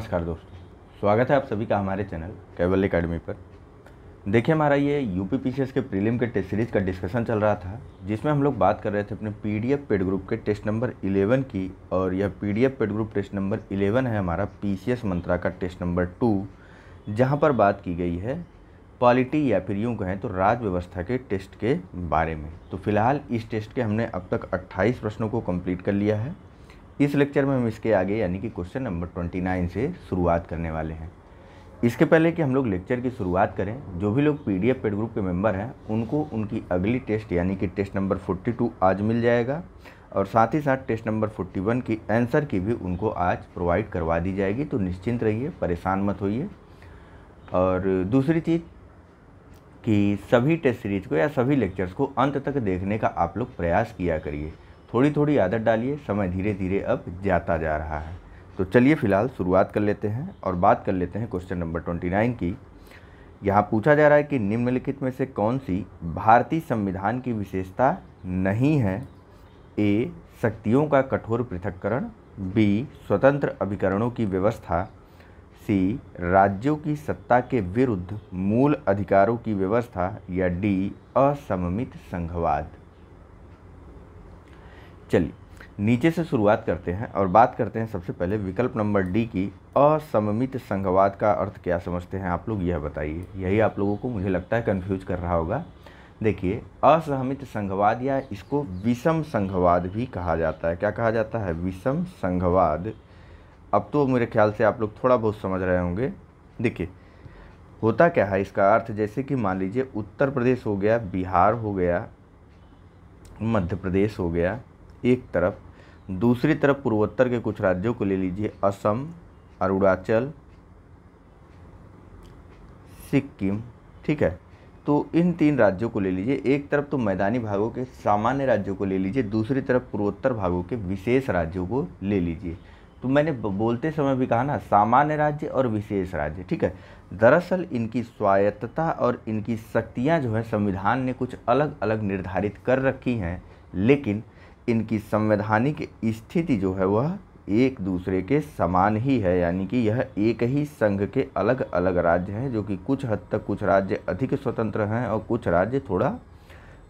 नमस्कार दोस्तों स्वागत है आप सभी का हमारे चैनल केवल एकेडमी पर देखिए हमारा ये यू पी पी के प्रीलिम के टेस्ट सीरीज़ का डिस्कशन चल रहा था जिसमें हम लोग बात कर रहे थे अपने P D F paid group के टेस्ट नंबर 11 की और यह P D F paid group test number 11 है हमारा पी सी एस मंत्रा का टेस्ट नंबर टू जहाँ पर बात की गई है पॉलिटी या फिर यूँ कहें तो राज व्यवस्था के टेस्ट के बारे में तो फिलहाल इस टेस्ट के हमने अब तक अट्ठाईस प्रश्नों को कम्प्लीट कर लिया है इस लेक्चर में हम इसके आगे यानी कि क्वेश्चन नंबर ट्वेंटी नाइन से शुरुआत करने वाले हैं इसके पहले कि हम लोग लेक्चर की शुरुआत करें जो भी लोग पीडीएफ पेड ग्रुप के मेंबर हैं उनको उनकी अगली टेस्ट यानी कि टेस्ट नंबर 42 आज मिल जाएगा और साथ ही साथ टेस्ट नंबर 41 की आंसर की भी उनको आज प्रोवाइड करवा दी जाएगी तो निश्चिंत रहिए परेशान मत होइए और दूसरी चीज़ कि सभी टेस्ट सीरीज को या सभी लेक्चर्स को अंत तक देखने का आप लोग प्रयास किया करिए थोड़ी थोड़ी आदत डालिए समय धीरे धीरे अब जाता जा रहा है तो चलिए फ़िलहाल शुरुआत कर लेते हैं और बात कर लेते हैं क्वेश्चन नंबर ट्वेंटी नाइन की यहाँ पूछा जा रहा है कि निम्नलिखित में से कौन सी भारतीय संविधान की विशेषता नहीं है ए शक्तियों का कठोर पृथककरण बी स्वतंत्र अभिकरणों की व्यवस्था सी राज्यों की सत्ता के विरुद्ध मूल अधिकारों की व्यवस्था या डी असममित संघवाद चलिए नीचे से शुरुआत करते हैं और बात करते हैं सबसे पहले विकल्प नंबर डी की असममित संघवाद का अर्थ क्या समझते हैं आप लोग यह बताइए यही आप लोगों को मुझे लगता है कन्फ्यूज कर रहा होगा देखिए असहमित संघवाद या इसको विषम संघवाद भी कहा जाता है क्या कहा जाता है विषम संघवाद अब तो मेरे ख्याल से आप लोग थोड़ा बहुत समझ रहे होंगे देखिए होता क्या है इसका अर्थ जैसे कि मान लीजिए उत्तर प्रदेश हो गया बिहार हो गया मध्य प्रदेश हो गया एक तरफ दूसरी तरफ पूर्वोत्तर के कुछ राज्यों को ले लीजिए असम अरुणाचल सिक्किम ठीक है तो इन तीन राज्यों को ले लीजिए एक तरफ तो मैदानी भागों के सामान्य राज्यों को ले लीजिए दूसरी तरफ पूर्वोत्तर भागों के विशेष राज्यों को ले लीजिए तो मैंने बोलते समय भी कहा ना सामान्य राज्य और विशेष राज्य ठीक है दरअसल इनकी स्वायत्तता और इनकी शक्तियाँ जो है संविधान ने कुछ अलग अलग निर्धारित कर रखी हैं लेकिन इनकी संवैधानिक स्थिति जो है वह एक दूसरे के समान ही है यानी कि यह एक ही संघ के अलग अलग राज्य हैं जो कि कुछ हद तक कुछ राज्य अधिक स्वतंत्र हैं और कुछ राज्य थोड़ा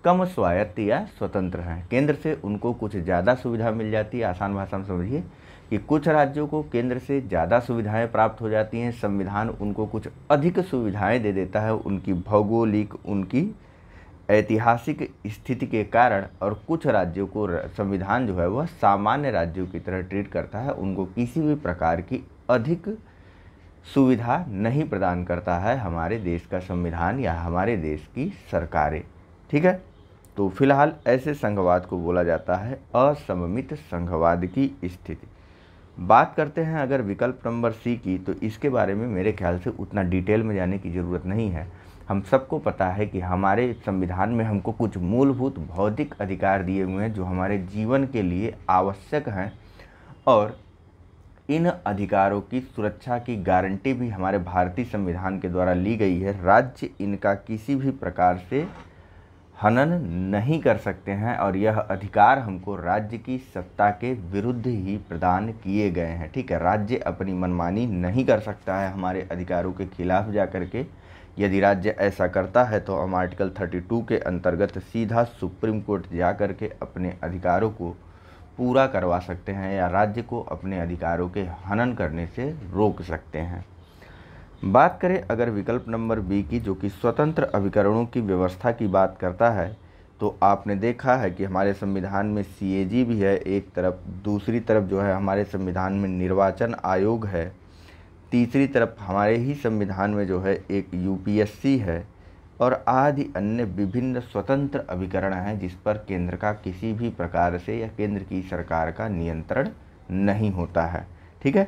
कम स्वायत्त या स्वतंत्र हैं केंद्र से उनको कुछ ज़्यादा सुविधा मिल जाती है आसान भाषा में समझिए कि कुछ राज्यों को केंद्र से ज़्यादा सुविधाएं प्राप्त हो जाती हैं संविधान उनको कुछ अधिक सुविधाएं दे देता है उनकी भौगोलिक उनकी ऐतिहासिक स्थिति के कारण और कुछ राज्यों को संविधान जो है वह सामान्य राज्यों की तरह ट्रीट करता है उनको किसी भी प्रकार की अधिक सुविधा नहीं प्रदान करता है हमारे देश का संविधान या हमारे देश की सरकारें ठीक है तो फिलहाल ऐसे संघवाद को बोला जाता है असममित संघवाद की स्थिति बात करते हैं अगर विकल्प नंबर सी की तो इसके बारे में मेरे ख्याल से उतना डिटेल में जाने की ज़रूरत नहीं है हम सबको पता है कि हमारे संविधान में हमको कुछ मूलभूत भौतिक अधिकार दिए हुए हैं जो हमारे जीवन के लिए आवश्यक हैं और इन अधिकारों की सुरक्षा की गारंटी भी हमारे भारतीय संविधान के द्वारा ली गई है राज्य इनका किसी भी प्रकार से हनन नहीं कर सकते हैं और यह अधिकार हमको राज्य की सत्ता के विरुद्ध ही प्रदान किए गए हैं ठीक है राज्य अपनी मनमानी नहीं कर सकता है हमारे अधिकारों के खिलाफ जा कर के यदि राज्य ऐसा करता है तो हम आर्टिकल 32 के अंतर्गत सीधा सुप्रीम कोर्ट जा कर के अपने अधिकारों को पूरा करवा सकते हैं या राज्य को अपने अधिकारों के हनन करने से रोक सकते हैं बात करें अगर विकल्प नंबर बी की जो कि स्वतंत्र अभिकरणों की व्यवस्था की बात करता है तो आपने देखा है कि हमारे संविधान में सी भी है एक तरफ दूसरी तरफ जो है हमारे संविधान में निर्वाचन आयोग है तीसरी तरफ हमारे ही संविधान में जो है एक यूपीएससी है और आदि अन्य विभिन्न स्वतंत्र अभिकरण हैं जिस पर केंद्र का किसी भी प्रकार से या केंद्र की सरकार का नियंत्रण नहीं होता है ठीक है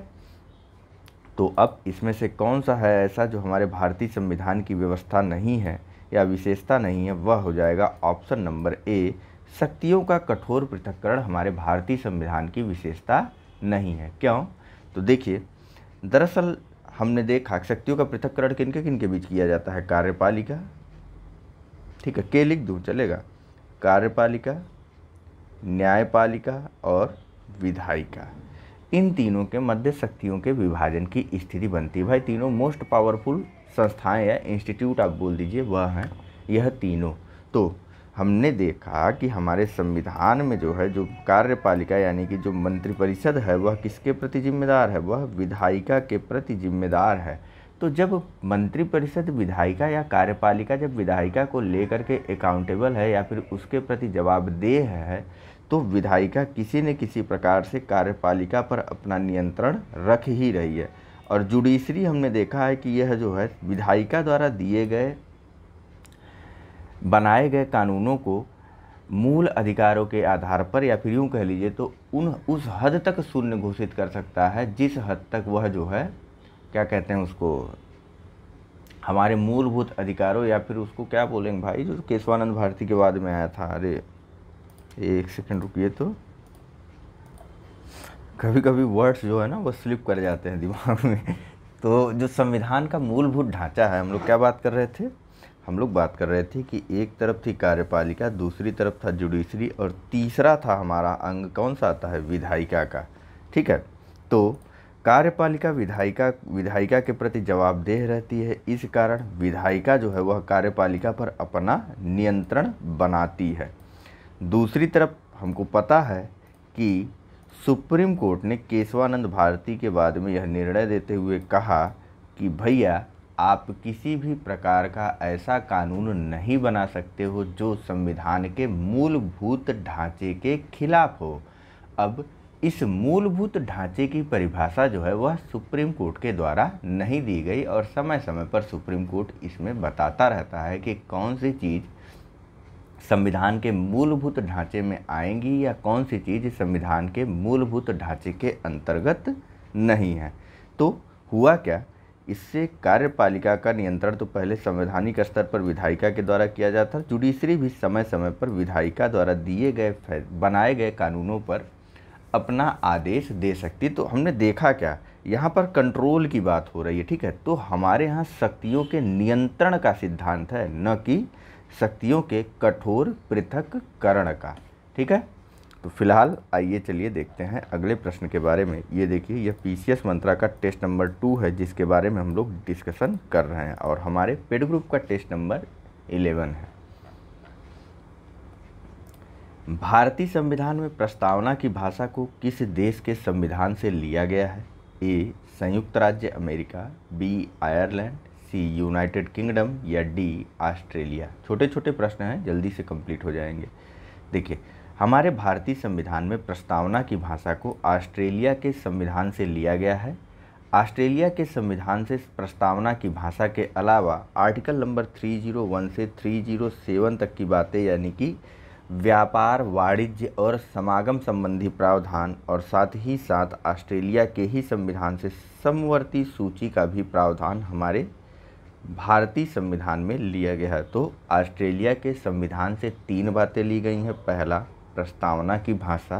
तो अब इसमें से कौन सा है ऐसा जो हमारे भारतीय संविधान की व्यवस्था नहीं है या विशेषता नहीं है वह हो जाएगा ऑप्शन नंबर ए शक्तियों का कठोर पृथक्करण हमारे भारतीय संविधान की विशेषता नहीं है क्यों तो देखिए दरअसल हमने देखा शक्तियों का पृथककरण किनके के बीच किया जाता है कार्यपालिका ठीक है के लिख दूँ चलेगा कार्यपालिका न्यायपालिका और विधायिका इन तीनों के मध्य शक्तियों के विभाजन की स्थिति बनती है भाई तीनों मोस्ट पावरफुल संस्थाएं या इंस्टीट्यूट आप बोल दीजिए वह हैं यह तीनों तो हमने देखा कि हमारे संविधान में जो है जो कार्यपालिका यानी कि जो मंत्रिपरिषद है वह किसके प्रति जिम्मेदार है वह विधायिका के प्रति जिम्मेदार है तो जब मंत्रिपरिषद विधायिका या कार्यपालिका जब विधायिका को लेकर के अकाउंटेबल है या फिर उसके प्रति जवाबदेह है तो विधायिका किसी न किसी प्रकार से कार्यपालिका पर अपना नियंत्रण रख ही रही है और जुडिशरी हमने देखा है कि यह जो है विधायिका द्वारा दिए गए बनाए गए कानूनों को मूल अधिकारों के आधार पर या फिर यूँ कह लीजिए तो उन उस हद तक शून्य घोषित कर सकता है जिस हद तक वह जो है क्या कहते हैं उसको हमारे मूलभूत अधिकारों या फिर उसको क्या बोलेंगे भाई जो केशवानंद भारती के बाद में आया था अरे एक सेकंड रुकिए तो कभी कभी वर्ड्स जो है ना वो स्लिप कर जाते हैं दिमाग में तो जो संविधान का मूलभूत ढांचा है हम लोग क्या बात कर रहे थे हम लोग बात कर रहे थे कि एक तरफ थी कार्यपालिका दूसरी तरफ था जुडिशरी और तीसरा था हमारा अंग कौन सा आता है विधायिका का ठीक है तो कार्यपालिका विधायिका विधायिका के प्रति जवाबदेह रहती है इस कारण विधायिका जो है वह कार्यपालिका पर अपना नियंत्रण बनाती है दूसरी तरफ हमको पता है कि सुप्रीम कोर्ट ने केशवानंद भारती के बाद में यह निर्णय देते हुए कहा कि भैया आप किसी भी प्रकार का ऐसा कानून नहीं बना सकते हो जो संविधान के मूलभूत ढांचे के खिलाफ हो अब इस मूलभूत ढांचे की परिभाषा जो है वह सुप्रीम कोर्ट के द्वारा नहीं दी गई और समय समय पर सुप्रीम कोर्ट इसमें बताता रहता है कि कौन सी चीज़ संविधान के मूलभूत ढांचे में आएंगी या कौन सी चीज़ संविधान के मूलभूत ढांचे के अंतर्गत नहीं है तो हुआ क्या इससे कार्यपालिका का नियंत्रण तो पहले संवैधानिक स्तर पर विधायिका के द्वारा किया जाता था जुडिशरी भी समय समय पर विधायिका द्वारा दिए गए बनाए गए कानूनों पर अपना आदेश दे सकती तो हमने देखा क्या यहाँ पर कंट्रोल की बात हो रही है ठीक है तो हमारे यहाँ शक्तियों के नियंत्रण का सिद्धांत है न कि शक्तियों के कठोर पृथककरण का ठीक है तो फिलहाल आइए चलिए देखते हैं अगले प्रश्न के बारे में ये देखिए यह पीसीएस मंत्रा का टेस्ट नंबर टू है जिसके बारे में हम लोग डिस्कशन कर रहे हैं और हमारे पेड ग्रुप का टेस्ट नंबर इलेवन है भारतीय संविधान में प्रस्तावना की भाषा को किस देश के संविधान से लिया गया है ए संयुक्त राज्य America B Ireland C United Kingdom या डी ऑस्ट्रेलिया छोटे छोटे प्रश्न हैं जल्दी से कंप्लीट हो जाएंगे देखिए हमारे भारतीय संविधान में प्रस्तावना की भाषा को ऑस्ट्रेलिया के संविधान से लिया गया है ऑस्ट्रेलिया के संविधान से प्रस्तावना की भाषा के अलावा आर्टिकल नंबर 301 से 307 तक की बातें यानी कि व्यापार वाणिज्य और समागम संबंधी प्रावधान और साथ ही साथ ऑस्ट्रेलिया के ही संविधान से समवर्ती सूची का भी प्रावधान हमारे भारतीय संविधान में लिया गया है तो ऑस्ट्रेलिया के संविधान से तीन बातें ली गई हैं पहला प्रस्तावना की भाषा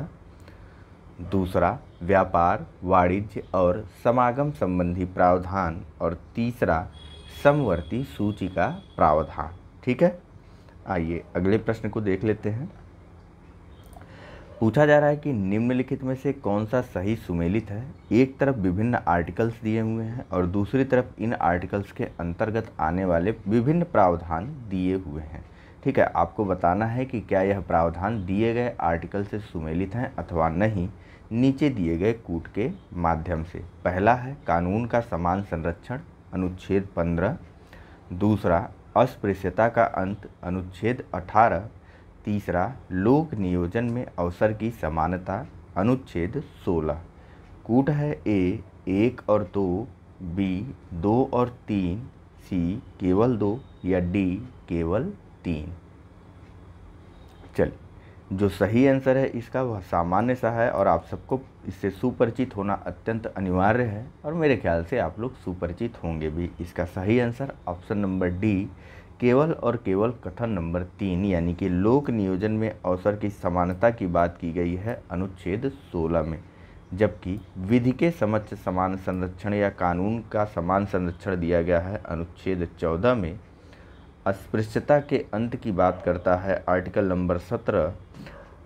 दूसरा व्यापार वाणिज्य और समागम संबंधी प्रावधान और तीसरा समवर्ती सूची का प्रावधान ठीक है आइए अगले प्रश्न को देख लेते हैं पूछा जा रहा है कि निम्नलिखित में से कौन सा सही सुमेलित है एक तरफ विभिन्न आर्टिकल्स दिए हुए हैं और दूसरी तरफ इन आर्टिकल्स के अंतर्गत आने वाले विभिन्न प्रावधान दिए हुए हैं ठीक है आपको बताना है कि क्या यह प्रावधान दिए गए आर्टिकल से सुमेलित हैं अथवा नहीं नीचे दिए गए कूट के माध्यम से पहला है कानून का समान संरक्षण अनुच्छेद पंद्रह दूसरा अस्पृश्यता का अंत अनुच्छेद अठारह तीसरा लोक नियोजन में अवसर की समानता अनुच्छेद सोलह कूट है ए एक और दो बी दो और तीन सी केवल दो या डी केवल तीन चलिए जो सही आंसर है इसका वह सामान्य सा है और आप सबको इससे सुपरिचित होना अत्यंत अनिवार्य है और मेरे ख्याल से आप लोग सुपरिचित होंगे भी इसका सही आंसर ऑप्शन नंबर डी केवल और केवल कथन नंबर तीन यानी कि लोक नियोजन में अवसर की समानता की बात की गई है अनुच्छेद 16 में जबकि विधि के समक्ष समान संरक्षण या कानून का समान संरक्षण दिया गया है अनुच्छेद 14 में अस्पृश्यता के अंत की बात करता है आर्टिकल नंबर सत्रह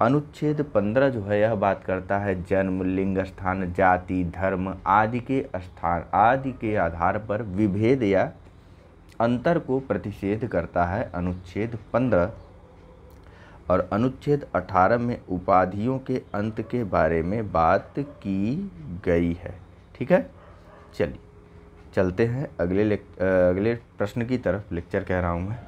अनुच्छेद पंद्रह जो है यह बात करता है जन्म लिंग स्थान जाति धर्म आदि के स्थान आदि के आधार पर विभेद या अंतर को प्रतिषेध करता है अनुच्छेद पंद्रह और अनुच्छेद अठारह में उपाधियों के अंत के बारे में बात की गई है ठीक है चलिए चलते हैं अगले अगले प्रश्न की तरफ लेक्चर कह रहा हूँ मैं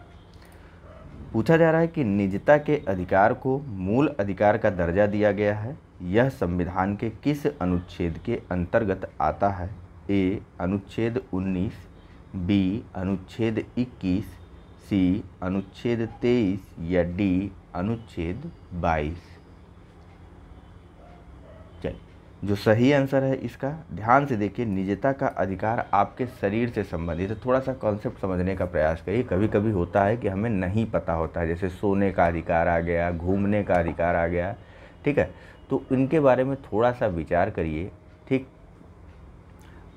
पूछा जा रहा है कि निजता के अधिकार को मूल अधिकार का दर्जा दिया गया है यह संविधान के किस अनुच्छेद के अंतर्गत आता है ए अनुच्छेद 19, बी अनुच्छेद 21, सी अनुच्छेद 23 या डी अनुच्छेद 22 जो सही आंसर है इसका ध्यान से देखिए निजता का अधिकार आपके शरीर से संबंधित है थोड़ा सा कॉन्सेप्ट समझने का प्रयास करिए कभी कभी होता है कि हमें नहीं पता होता है जैसे सोने का अधिकार आ गया घूमने का अधिकार आ गया ठीक है तो इनके बारे में थोड़ा सा विचार करिए ठीक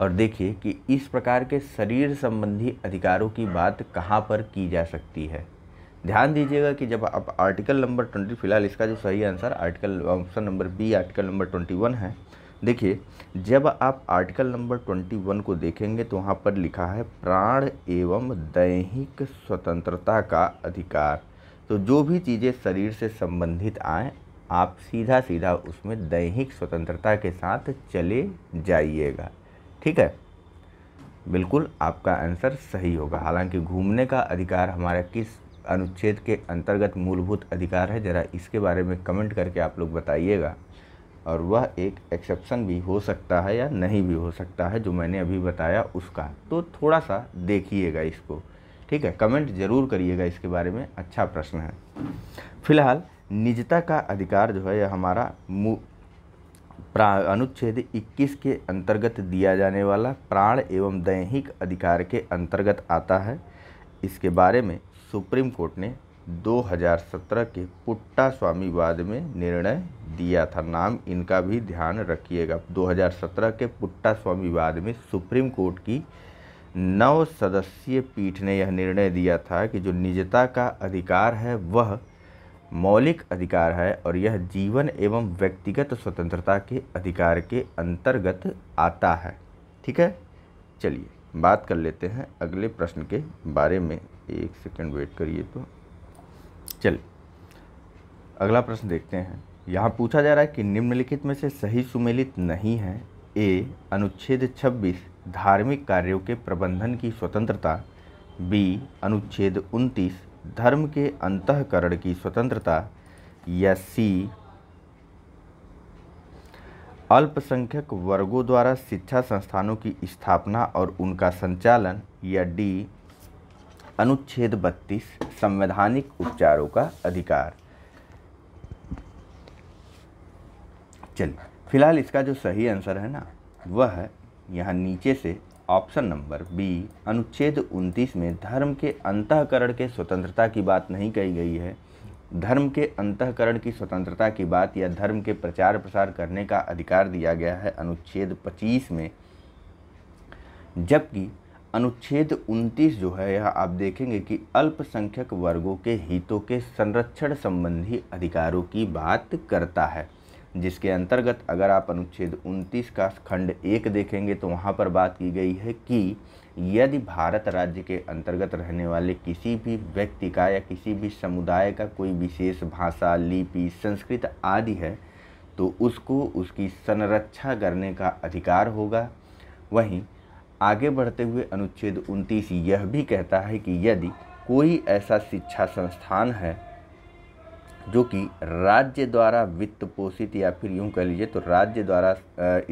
और देखिए कि इस प्रकार के शरीर संबंधी अधिकारों की बात कहाँ पर की जा सकती है ध्यान दीजिएगा कि जब आप आर्टिकल नंबर ट्वेंटी फिलहाल इसका जो सही answer article option number B article number twenty one है देखिए जब आप आर्टिकल नंबर ट्वेंटी वन को देखेंगे तो वहाँ पर लिखा है प्राण एवं दैहिक स्वतंत्रता का अधिकार तो जो भी चीज़ें शरीर से संबंधित आएँ आप सीधा सीधा उसमें दैहिक स्वतंत्रता के साथ चले जाइएगा ठीक है बिल्कुल आपका आंसर सही होगा हालांकि घूमने का अधिकार हमारा किस अनुच्छेद के अंतर्गत मूलभूत अधिकार है ज़रा इसके बारे में कमेंट करके आप लोग बताइएगा और वह एक एक्सेप्शन भी हो सकता है या नहीं भी हो सकता है जो मैंने अभी बताया उसका तो थोड़ा सा देखिएगा इसको ठीक है कमेंट ज़रूर करिएगा इसके बारे में अच्छा प्रश्न है फिलहाल निजता का अधिकार जो है यह हमारा अनुच्छेद 21 के अंतर्गत दिया जाने वाला प्राण एवं दैहिक अधिकार के अंतर्गत आता है इसके बारे में सुप्रीम कोर्ट ने 2017 के पुट्टा स्वामी वाद में निर्णय दिया था नाम इनका भी ध्यान रखिएगा 2017 के पुट्टा स्वामी वाद में सुप्रीम कोर्ट की नौ सदस्यीय पीठ ने यह निर्णय दिया था कि जो निजता का अधिकार है वह मौलिक अधिकार है और यह जीवन एवं व्यक्तिगत स्वतंत्रता के अधिकार के अंतर्गत आता है ठीक है चलिए बात कर लेते हैं अगले प्रश्न के बारे में एक सेकंड वेट करिए तो चलिए अगला प्रश्न देखते हैं यहाँ पूछा जा रहा है कि निम्नलिखित में से सही सुमेलित नहीं है ए अनुच्छेद 26 धार्मिक कार्यों के प्रबंधन की स्वतंत्रता बी अनुच्छेद 29 धर्म के अंतकरण की स्वतंत्रता या सी अल्पसंख्यक वर्गों द्वारा शिक्षा संस्थानों की स्थापना और उनका संचालन या डी अनुच्छेद 32 संवैधानिक उपचारों का अधिकार चलिए फिलहाल इसका जो सही आंसर है ना वह यहाँ नीचे से ऑप्शन नंबर बी अनुच्छेद 29 में धर्म के अंतकरण के स्वतंत्रता की बात नहीं कही गई है धर्म के अंतकरण की स्वतंत्रता की बात या धर्म के प्रचार प्रसार करने का अधिकार दिया गया है अनुच्छेद 25 में जबकि अनुच्छेद 29 जो है यह आप देखेंगे कि अल्पसंख्यक वर्गों के हितों के संरक्षण संबंधी अधिकारों की बात करता है जिसके अंतर्गत अगर आप अनुच्छेद 29 का खंड एक देखेंगे तो वहाँ पर बात की गई है कि यदि भारत राज्य के अंतर्गत रहने वाले किसी भी व्यक्ति का या किसी भी समुदाय का कोई विशेष भाषा लिपि संस्कृत आदि है तो उसको उसकी संरक्षा करने का अधिकार होगा वहीं आगे बढ़ते हुए अनुच्छेद 29 यह भी कहता है कि यदि कोई ऐसा शिक्षा संस्थान है जो कि राज्य द्वारा वित्त पोषित या फिर यूँ कह लीजिए तो राज्य द्वारा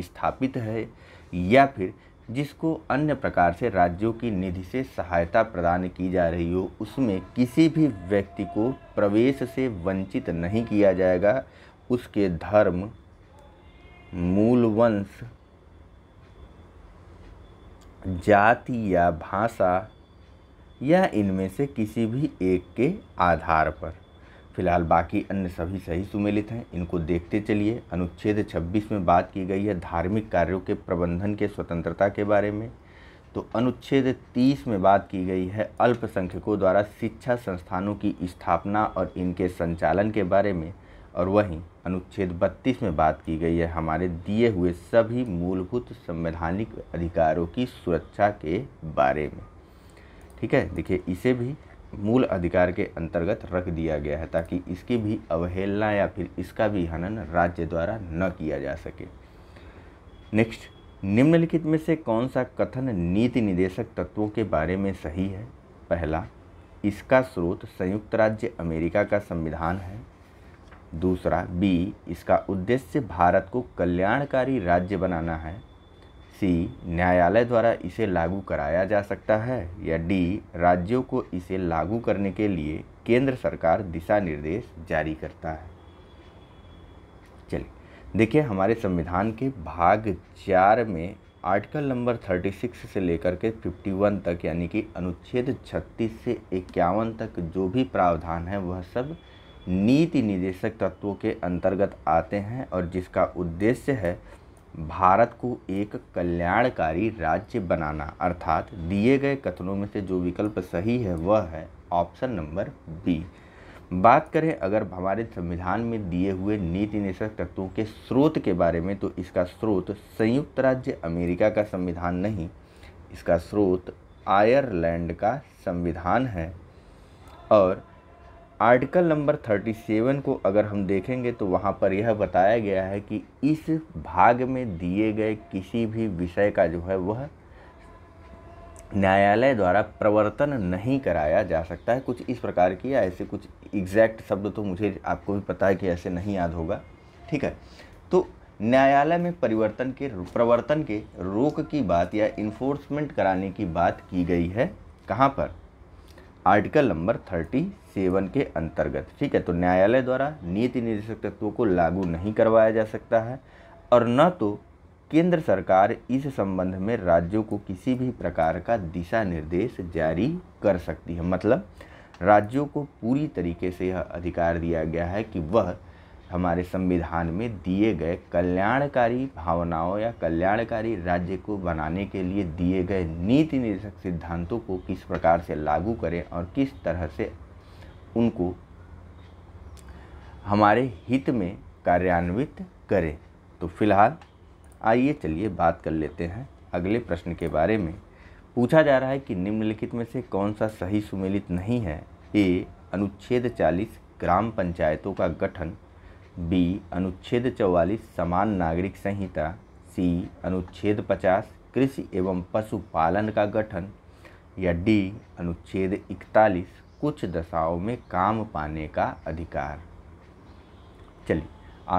स्थापित है या फिर जिसको अन्य प्रकार से राज्यों की निधि से सहायता प्रदान की जा रही हो उसमें किसी भी व्यक्ति को प्रवेश से वंचित नहीं किया जाएगा उसके धर्म मूल वंश जाति या भाषा या इनमें से किसी भी एक के आधार पर फिलहाल बाकी अन्य सभी सही सुमेलित हैं इनको देखते चलिए अनुच्छेद 26 में बात की गई है धार्मिक कार्यों के प्रबंधन के स्वतंत्रता के बारे में तो अनुच्छेद 30 में बात की गई है अल्पसंख्यकों द्वारा शिक्षा संस्थानों की स्थापना और इनके संचालन के बारे में और वहीं अनुच्छेद 32 में बात की गई है हमारे दिए हुए सभी मूलभूत संवैधानिक अधिकारों की सुरक्षा के बारे में ठीक है देखिए इसे भी मूल अधिकार के अंतर्गत रख दिया गया है ताकि इसकी भी अवहेलना या फिर इसका भी हनन राज्य द्वारा न किया जा सके नेक्स्ट निम्नलिखित में से कौन सा कथन नीति निदेशक तत्वों के बारे में सही है पहला इसका स्रोत संयुक्त राज्य अमेरिका का संविधान है दूसरा बी इसका उद्देश्य भारत को कल्याणकारी राज्य बनाना है सी न्यायालय द्वारा इसे लागू कराया जा सकता है या डी राज्यों को इसे लागू करने के लिए केंद्र सरकार दिशा निर्देश जारी करता है चलिए देखिए हमारे संविधान के भाग चार में आर्टिकल नंबर 36 से लेकर के 51 तक यानी कि अनुच्छेद 36 से इक्यावन तक जो भी प्रावधान है वह सब नीति निदेशक तत्वों के अंतर्गत आते हैं और जिसका उद्देश्य है भारत को एक कल्याणकारी राज्य बनाना अर्थात दिए गए कथनों में से जो विकल्प सही है वह है ऑप्शन नंबर बी बात करें अगर हमारे संविधान में दिए हुए नीति निदेशक तत्वों के स्रोत के बारे में तो इसका स्रोत संयुक्त राज्य अमेरिका का संविधान नहीं इसका स्रोत आयरलैंड का संविधान है और आर्टिकल नंबर 37 को अगर हम देखेंगे तो वहाँ पर यह बताया गया है कि इस भाग में दिए गए किसी भी विषय का जो है वह न्यायालय द्वारा प्रवर्तन नहीं कराया जा सकता है कुछ इस प्रकार की या ऐसे कुछ एग्जैक्ट शब्द तो मुझे आपको भी पता है कि ऐसे नहीं याद होगा ठीक है तो न्यायालय में परिवर्तन के प्रवर्तन के रोक की बात या इन्फोर्समेंट कराने की बात की गई है कहाँ पर आर्टिकल नंबर थर्टी सेवन के अंतर्गत ठीक है तो न्यायालय द्वारा नीति निर्देशक तत्व को लागू नहीं करवाया जा सकता है और न तो केंद्र सरकार इस संबंध में राज्यों को किसी भी प्रकार का दिशा निर्देश जारी कर सकती है मतलब राज्यों को पूरी तरीके से यह अधिकार दिया गया है कि वह हमारे संविधान में दिए गए कल्याणकारी भावनाओं या कल्याणकारी राज्य को बनाने के लिए दिए गए नीति निर्देशक सिद्धांतों को किस प्रकार से लागू करें और किस तरह से उनको हमारे हित में कार्यान्वित करें तो फिलहाल आइए चलिए बात कर लेते हैं अगले प्रश्न के बारे में पूछा जा रहा है कि निम्नलिखित में से कौन सा सही सुमेलित नहीं है ए अनुच्छेद 40 ग्राम पंचायतों का गठन बी अनुच्छेद 44 समान नागरिक संहिता सी अनुच्छेद 50 कृषि एवं पशुपालन का गठन या डी अनुच्छेद 41 कुछ दशाओं में काम पाने का अधिकार चलिए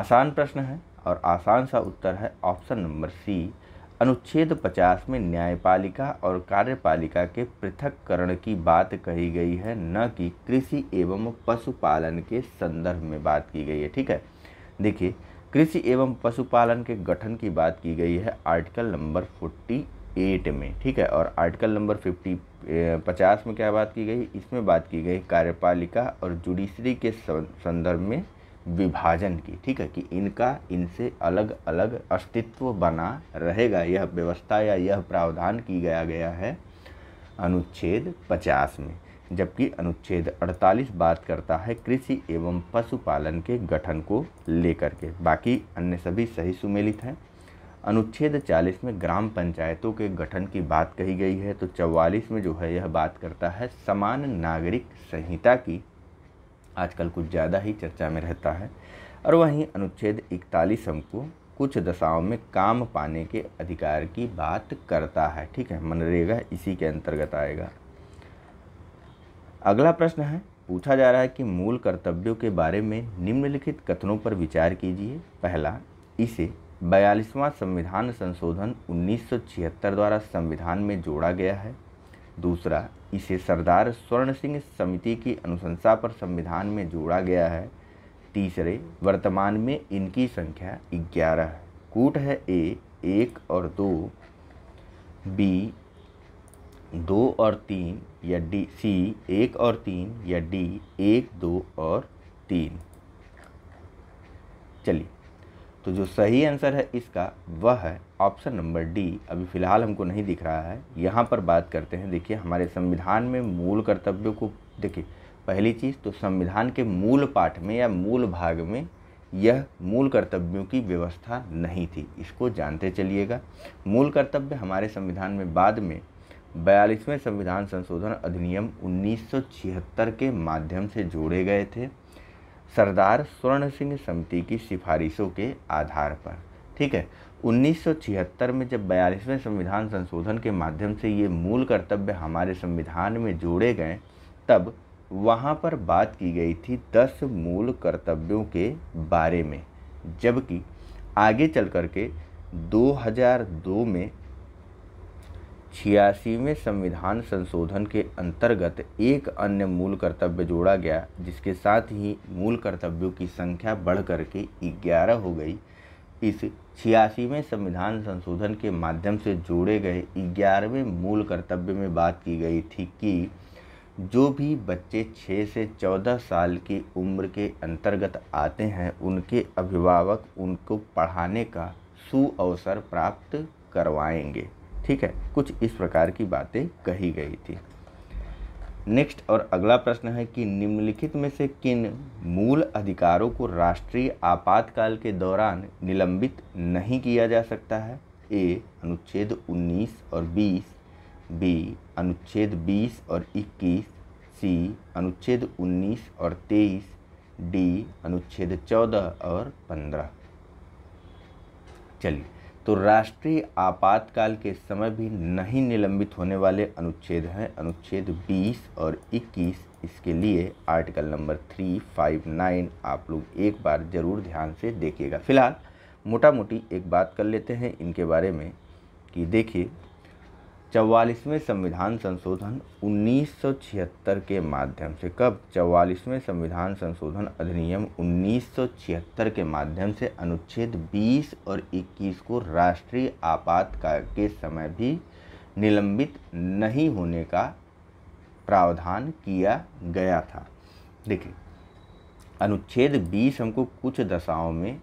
आसान प्रश्न है और आसान सा उत्तर है ऑप्शन नंबर सी अनुच्छेद 50 में न्यायपालिका और कार्यपालिका के पृथककरण की बात कही गई है न कि कृषि एवं पशुपालन के संदर्भ में बात की गई है ठीक है देखिए कृषि एवं पशुपालन के गठन की बात की गई है आर्टिकल नंबर एट में ठीक है और आर्टिकल नंबर फिफ्टी पचास में क्या बात की गई इसमें बात की गई कार्यपालिका और जुडिशरी के संदर्भ में विभाजन की ठीक है कि इनका इनसे अलग अलग अस्तित्व बना रहेगा यह व्यवस्था या यह प्रावधान की गया गया है अनुच्छेद पचास में जबकि अनुच्छेद 48 बात करता है कृषि एवं पशुपालन के गठन को लेकर के बाकी अन्य सभी सही सुमेलित हैं अनुच्छेद 40 में ग्राम पंचायतों के गठन की बात कही गई है तो 44 में जो है यह बात करता है समान नागरिक संहिता की आजकल कुछ ज़्यादा ही चर्चा में रहता है और वहीं अनुच्छेद इकतालीस हमको कुछ दशाओं में काम पाने के अधिकार की बात करता है ठीक है मनरेगा इसी के अंतर्गत आएगा अगला प्रश्न है पूछा जा रहा है कि मूल कर्तव्यों के बारे में निम्नलिखित कथनों पर विचार कीजिए पहला इसे बयालीसवां संविधान संशोधन 1976 द्वारा संविधान में जोड़ा गया है दूसरा इसे सरदार स्वर्ण सिंह समिति की अनुशंसा पर संविधान में जोड़ा गया है तीसरे वर्तमान में इनकी संख्या ग्यारह है कूट है ए एक और दो बी दो और तीन या डी सी एक और तीन या डी एक दो और तीन चलिए तो जो सही आंसर है इसका वह है ऑप्शन नंबर डी अभी फ़िलहाल हमको नहीं दिख रहा है यहाँ पर बात करते हैं देखिए हमारे संविधान में मूल कर्तव्यों को देखिए पहली चीज़ तो संविधान के मूल पाठ में या मूल भाग में यह मूल कर्तव्यों की व्यवस्था नहीं थी इसको जानते चलिएगा मूल कर्तव्य हमारे संविधान में बाद में बयालीसवें संविधान संशोधन अधिनियम 1976 के माध्यम से जोड़े गए थे सरदार स्वर्ण सिंह समिति की सिफारिशों के आधार पर ठीक है 1976 में जब बयालीसवें संविधान संशोधन के माध्यम से ये मूल कर्तव्य हमारे संविधान में जोड़े गए तब वहाँ पर बात की गई थी दस मूल कर्तव्यों के बारे में जबकि आगे चल कर के 2002 में छियासी में संविधान संशोधन के अंतर्गत एक अन्य मूल कर्तव्य जोड़ा गया जिसके साथ ही मूल कर्तव्यों की संख्या बढ़ करके ग्यारह हो गई इस छियासीवें संविधान संशोधन के माध्यम से जोड़े गए ग्यारहवें मूल कर्तव्य में बात की गई थी कि जो भी बच्चे 6 से 14 साल की उम्र के अंतर्गत आते हैं उनके अभिभावक उनको पढ़ाने का सुअवसर प्राप्त करवाएंगे ठीक है कुछ इस प्रकार की बातें कही गई थी नेक्स्ट और अगला प्रश्न है कि निम्नलिखित में से किन मूल अधिकारों को राष्ट्रीय आपातकाल के दौरान निलंबित नहीं किया जा सकता है ए अनुच्छेद 19 और 20 बी अनुच्छेद 20 और 21 सी अनुच्छेद 19 और 23 डी अनुच्छेद 14 और 15 चलिए तो राष्ट्रीय आपातकाल के समय भी नहीं निलंबित होने वाले अनुच्छेद हैं अनुच्छेद 20 और 21 इसके लिए आर्टिकल नंबर 359 आप लोग एक बार ज़रूर ध्यान से देखिएगा फिलहाल मोटा मोटी एक बात कर लेते हैं इनके बारे में कि देखिए चवालीसवें संविधान संशोधन 1976 के माध्यम से कब चवालीसवें संविधान संशोधन अधिनियम 1976 के माध्यम से अनुच्छेद 20 और 21 को राष्ट्रीय आपातकाल के समय भी निलंबित नहीं होने का प्रावधान किया गया था देखिए अनुच्छेद 20 हमको कुछ दशाओं में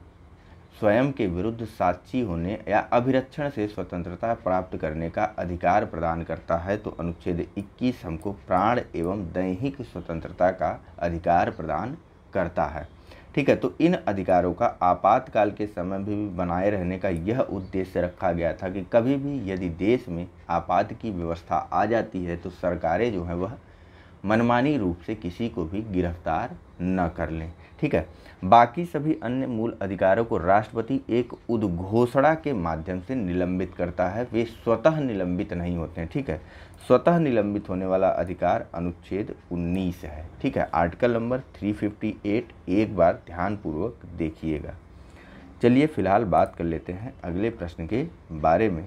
स्वयं के विरुद्ध साक्षी होने या अभिरक्षण से स्वतंत्रता प्राप्त करने का अधिकार प्रदान करता है तो अनुच्छेद 21 हमको प्राण एवं दैहिक स्वतंत्रता का अधिकार प्रदान करता है ठीक है तो इन अधिकारों का आपातकाल के समय भी बनाए रहने का यह उद्देश्य रखा गया था कि कभी भी यदि देश में आपात की व्यवस्था आ जाती है तो सरकारें जो हैं वह मनमानी रूप से किसी को भी गिरफ्तार न कर लें ठीक है बाकी सभी अन्य मूल अधिकारों को राष्ट्रपति एक उद्घोषणा के माध्यम से निलंबित करता है वे स्वतः निलंबित नहीं होते हैं ठीक है स्वतः निलंबित होने वाला अधिकार अनुच्छेद 19 है ठीक है आर्टिकल नंबर 358 एक बार ध्यानपूर्वक देखिएगा चलिए फिलहाल बात कर लेते हैं अगले प्रश्न के बारे में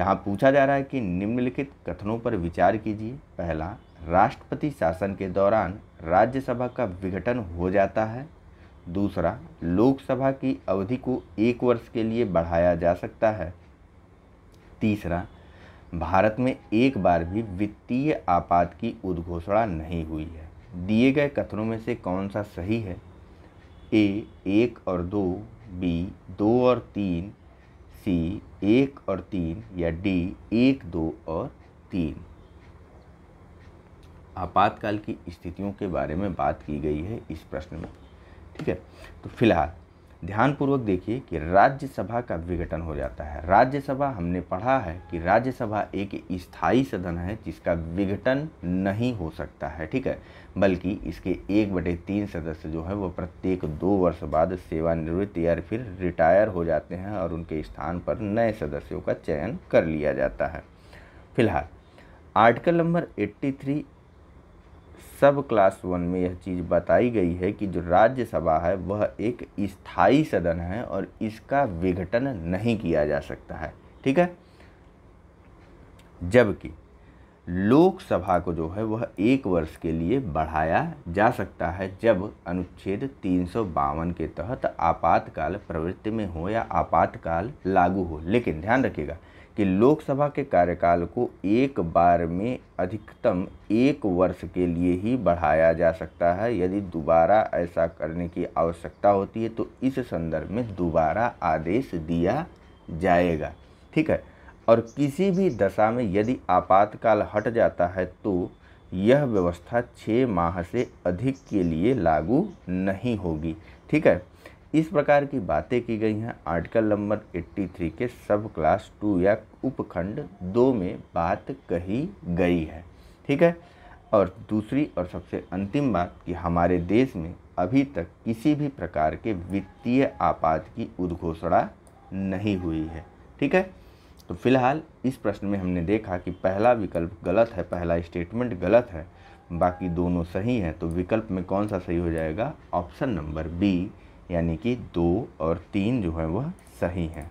यहाँ पूछा जा रहा है कि निम्नलिखित कथनों पर विचार कीजिए पहला राष्ट्रपति शासन के दौरान राज्यसभा का विघटन हो जाता है दूसरा लोकसभा की अवधि को एक वर्ष के लिए बढ़ाया जा सकता है तीसरा भारत में एक बार भी वित्तीय आपात की उद्घोषणा नहीं हुई है दिए गए कथनों में से कौन सा सही है ए एक और दो बी दो और तीन सी एक और तीन या डी एक दो और तीन आपातकाल की स्थितियों के बारे में बात की गई है इस प्रश्न में ठीक है तो फिलहाल ध्यानपूर्वक देखिए कि राज्यसभा का विघटन हो जाता है राज्यसभा हमने पढ़ा है कि राज्यसभा एक स्थायी सदन है जिसका विघटन नहीं हो सकता है ठीक है बल्कि इसके एक बटे तीन सदस्य जो है वो प्रत्येक दो वर्ष बाद सेवानिवृत्त या फिर रिटायर हो जाते हैं और उनके स्थान पर नए सदस्यों का चयन कर लिया जाता है फिलहाल आर्टिकल नंबर 83 सब क्लास वन में यह चीज़ बताई गई है कि जो राज्यसभा है वह एक स्थायी सदन है और इसका विघटन नहीं किया जा सकता है ठीक है जबकि लोकसभा को जो है वह एक वर्ष के लिए बढ़ाया जा सकता है जब अनुच्छेद तीन के तहत आपातकाल प्रवृत्ति में हो या आपातकाल लागू हो लेकिन ध्यान रखिएगा कि लोकसभा के कार्यकाल को एक बार में अधिकतम एक वर्ष के लिए ही बढ़ाया जा सकता है यदि दोबारा ऐसा करने की आवश्यकता होती है तो इस संदर्भ में दोबारा आदेश दिया जाएगा ठीक है और किसी भी दशा में यदि आपातकाल हट जाता है तो यह व्यवस्था छः माह से अधिक के लिए लागू नहीं होगी ठीक है इस प्रकार की बातें की गई हैं आर्टिकल नंबर 83 के सब क्लास टू या उपखंड दो में बात कही गई है ठीक है और दूसरी और सबसे अंतिम बात कि हमारे देश में अभी तक किसी भी प्रकार के वित्तीय आपात की उद्घोषणा नहीं हुई है ठीक है तो फिलहाल इस प्रश्न में हमने देखा कि पहला विकल्प गलत है पहला स्टेटमेंट गलत है बाकी दोनों सही हैं तो विकल्प में कौन सा सही हो जाएगा ऑप्शन नंबर बी यानी कि दो और तीन जो है वह सही हैं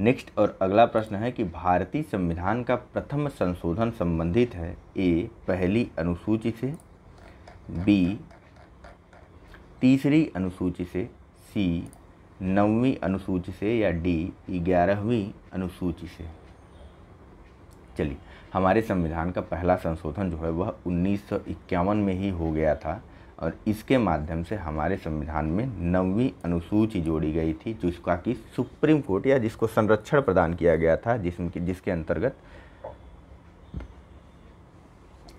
नेक्स्ट और अगला प्रश्न है कि भारतीय संविधान का प्रथम संशोधन संबंधित है ए पहली अनुसूची से बी तीसरी अनुसूची से सी नौवीं अनुसूची से या डी ग्यारहवीं अनुसूची से चलिए हमारे संविधान का पहला संशोधन जो है वह उन्नीस में ही हो गया था और इसके माध्यम से हमारे संविधान में नवी अनुसूची जोड़ी गई थी जिसका कि सुप्रीम कोर्ट या जिसको संरक्षण प्रदान किया गया था जिसमें जिसके अंतर्गत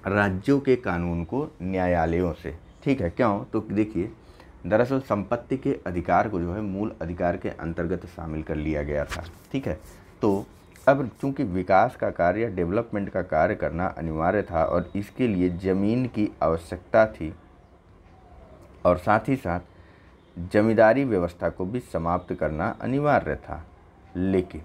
राज्यों के कानून को न्यायालयों से ठीक है क्यों तो देखिए दरअसल संपत्ति के अधिकार को जो है मूल अधिकार के अंतर्गत शामिल कर लिया गया था ठीक है तो अब चूंकि विकास का कार्य डेवलपमेंट का कार्य करना अनिवार्य था और इसके लिए ज़मीन की आवश्यकता थी और साथ ही साथ जमींदारी व्यवस्था को भी समाप्त करना अनिवार्य था लेकिन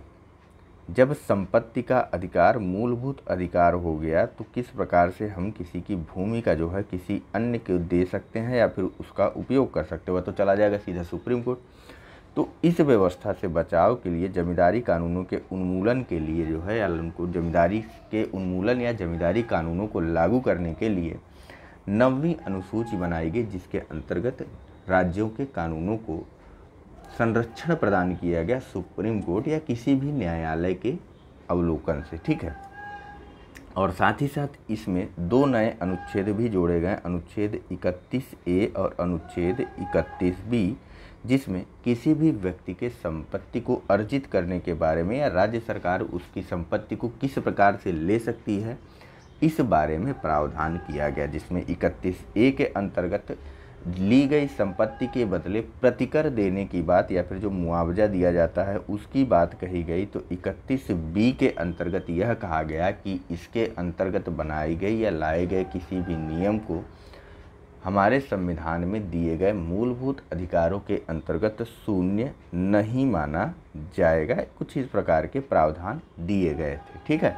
जब संपत्ति का अधिकार मूलभूत अधिकार हो गया तो किस प्रकार से हम किसी की भूमि का जो है किसी अन्य को दे सकते हैं या फिर उसका उपयोग कर सकते हैं वह तो चला जाएगा सीधा सुप्रीम कोर्ट तो इस व्यवस्था से बचाव के लिए जमींदारी कानूनों के उन्मूलन के लिए जो है या उनको जमींदारी के उन्मूलन या जमींदारी कानूनों को लागू करने के लिए नवी अनुसूची बनाई गई जिसके अंतर्गत राज्यों के कानूनों को संरक्षण प्रदान किया गया सुप्रीम कोर्ट या किसी भी न्यायालय के अवलोकन से ठीक है और साथ ही साथ इसमें दो नए अनुच्छेद भी जोड़े गए अनुच्छेद 31 ए और अनुच्छेद 31 बी जिसमें किसी भी व्यक्ति के संपत्ति को अर्जित करने के बारे में या राज्य सरकार उसकी संपत्ति को किस प्रकार से ले सकती है इस बारे में प्रावधान किया गया जिसमें इकतीस ए के अंतर्गत ली गई संपत्ति के बदले प्रतिकर देने की बात या फिर जो मुआवजा दिया जाता है उसकी बात कही गई तो 31 बी के अंतर्गत यह कहा गया कि इसके अंतर्गत बनाई गई या लाए गए किसी भी नियम को हमारे संविधान में दिए गए मूलभूत अधिकारों के अंतर्गत शून्य नहीं माना जाएगा कुछ इस प्रकार के प्रावधान दिए गए थे ठीक है